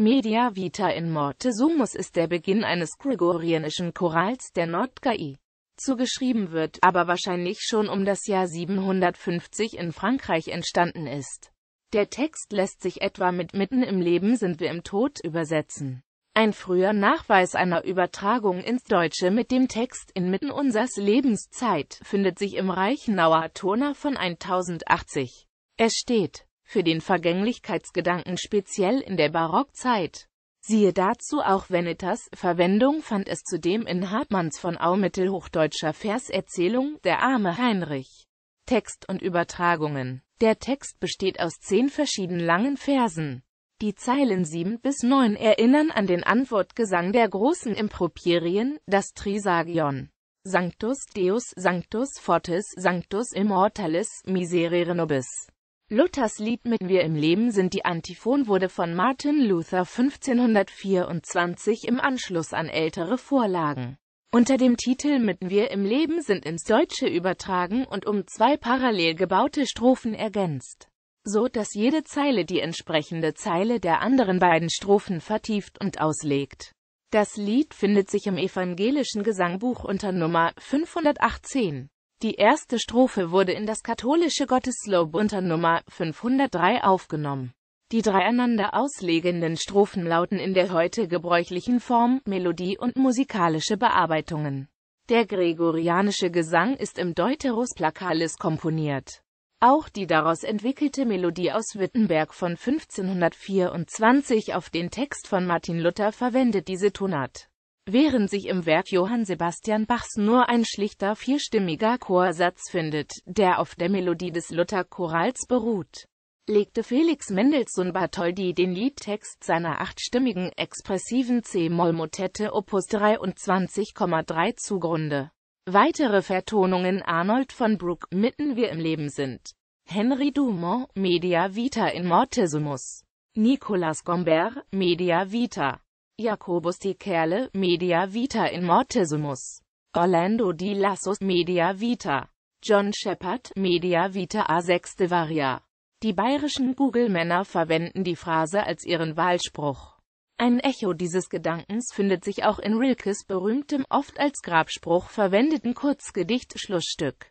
Media Vita in Mortezumus ist der Beginn eines gregorianischen Chorals, der Nordgai zugeschrieben wird, aber wahrscheinlich schon um das Jahr 750 in Frankreich entstanden ist. Der Text lässt sich etwa mit Mitten im Leben sind wir im Tod übersetzen. Ein früher Nachweis einer Übertragung ins Deutsche mit dem Text Inmitten unsers Lebenszeit findet sich im Reichenauer Toner von 1080. Es steht für den Vergänglichkeitsgedanken speziell in der Barockzeit. Siehe dazu auch Venetas, Verwendung fand es zudem in Hartmanns von Au mittelhochdeutscher Verserzählung Der arme Heinrich. Text und Übertragungen Der Text besteht aus zehn verschiedenen langen Versen. Die Zeilen 7 bis 9 erinnern an den Antwortgesang der großen Impropierien, das Trisagion. Sanctus Deus, Sanctus Fortis, Sanctus Immortalis, Miserere Nobis. Luthers Lied mit Wir im Leben sind die Antiphon wurde von Martin Luther 1524 im Anschluss an ältere Vorlagen unter dem Titel Mit Wir im Leben sind ins Deutsche übertragen und um zwei parallel gebaute Strophen ergänzt, so dass jede Zeile die entsprechende Zeile der anderen beiden Strophen vertieft und auslegt. Das Lied findet sich im evangelischen Gesangbuch unter Nummer 518. Die erste Strophe wurde in das katholische Gotteslob unter Nummer 503 aufgenommen. Die dreieinander auslegenden Strophen lauten in der heute gebräuchlichen Form, Melodie und musikalische Bearbeitungen. Der gregorianische Gesang ist im Deuterus Placalis komponiert. Auch die daraus entwickelte Melodie aus Wittenberg von 1524 auf den Text von Martin Luther verwendet diese Tonart. Während sich im Werk Johann Sebastian Bachs nur ein schlichter vierstimmiger Chorsatz findet, der auf der Melodie des Luther-Chorals beruht, legte Felix Mendelssohn Bartholdy den Liedtext seiner achtstimmigen, expressiven C-Moll-Motette Opus 23,3 zugrunde. Weitere Vertonungen Arnold von Brook, Mitten wir im Leben sind. Henry Dumont, Media Vita in Mortesimus. Nicolas Gombert, Media Vita. Jakobus die Kerle, Media Vita in Mortesimus. Orlando Di Lassus, Media Vita. John Shepard, Media Vita A. Sechste Varia. Die bayerischen Google-Männer verwenden die Phrase als ihren Wahlspruch. Ein Echo dieses Gedankens findet sich auch in Rilkes berühmtem, oft als Grabspruch verwendeten Kurzgedicht Schlussstück.